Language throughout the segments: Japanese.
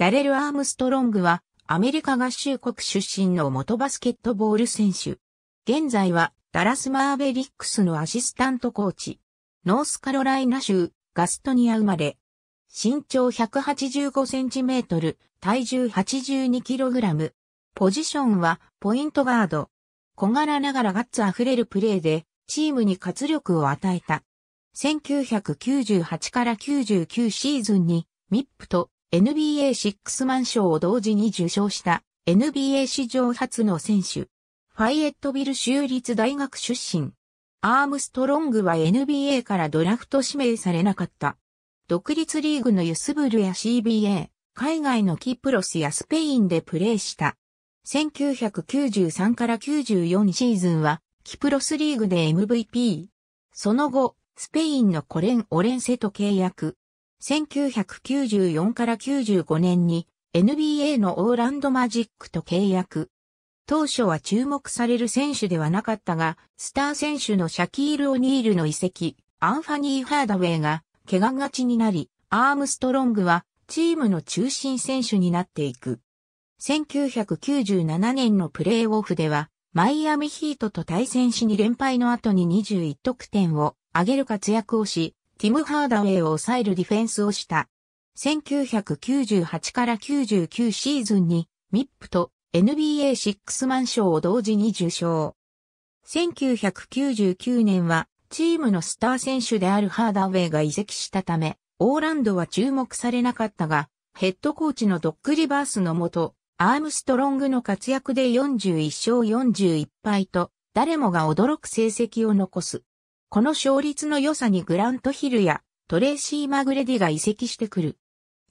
ダレル・アームストロングは、アメリカ合衆国出身の元バスケットボール選手。現在は、ダラス・マーベリックスのアシスタントコーチ。ノースカロライナ州、ガストニア生まれ。身長185センチメートル、体重82キログラム。ポジションは、ポイントガード。小柄ながらガッツ溢れるプレーで、チームに活力を与えた。1998から99シーズンに、ミップと NBA シックスマン賞を同時に受賞した NBA 史上初の選手。ファイエットビル州立大学出身。アームストロングは NBA からドラフト指名されなかった。独立リーグのユスブルや CBA、海外のキプロスやスペインでプレーした。1993から94シーズンは、キプロスリーグで MVP。その後、スペインのコレン・オレンセと契約。1994から95年に NBA のオーランドマジックと契約。当初は注目される選手ではなかったが、スター選手のシャキール・オニールの遺跡、アンファニー・ハーダウェイが怪我がちになり、アームストロングはチームの中心選手になっていく。1997年のプレーオフでは、マイアミヒートと対戦しに連敗の後に21得点を上げる活躍をし、ティム・ハーダウェイを抑えるディフェンスをした。1998から99シーズンに、ミップと NBA シックスマン賞を同時に受賞。1999年は、チームのスター選手であるハーダウェイが移籍したため、オーランドは注目されなかったが、ヘッドコーチのドックリバースのもと、アームストロングの活躍で41勝41敗と、誰もが驚く成績を残す。この勝率の良さにグラントヒルやトレーシー・マグレディが移籍してくる。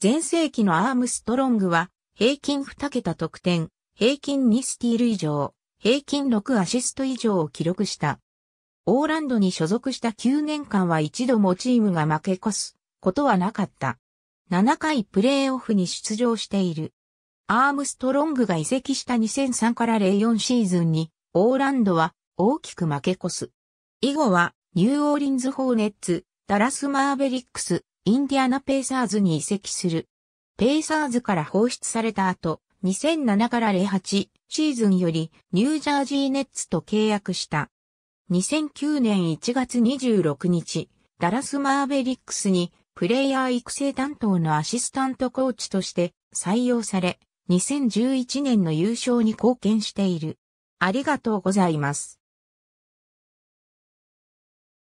前世紀のアームストロングは平均2桁得点、平均2スティール以上、平均6アシスト以上を記録した。オーランドに所属した9年間は一度もチームが負け越すことはなかった。7回プレーオフに出場している。アームストロングが移籍した2003から04シーズンに、オーランドは大きく負け越す。以後はニューオーリンズ・ホーネッツ、ダラス・マーベリックス、インディアナ・ペイサーズに移籍する。ペイサーズから放出された後、2007から08シーズンよりニュージャージーネッツと契約した。2009年1月26日、ダラス・マーベリックスにプレイヤー育成担当のアシスタントコーチとして採用され、2011年の優勝に貢献している。ありがとうございます。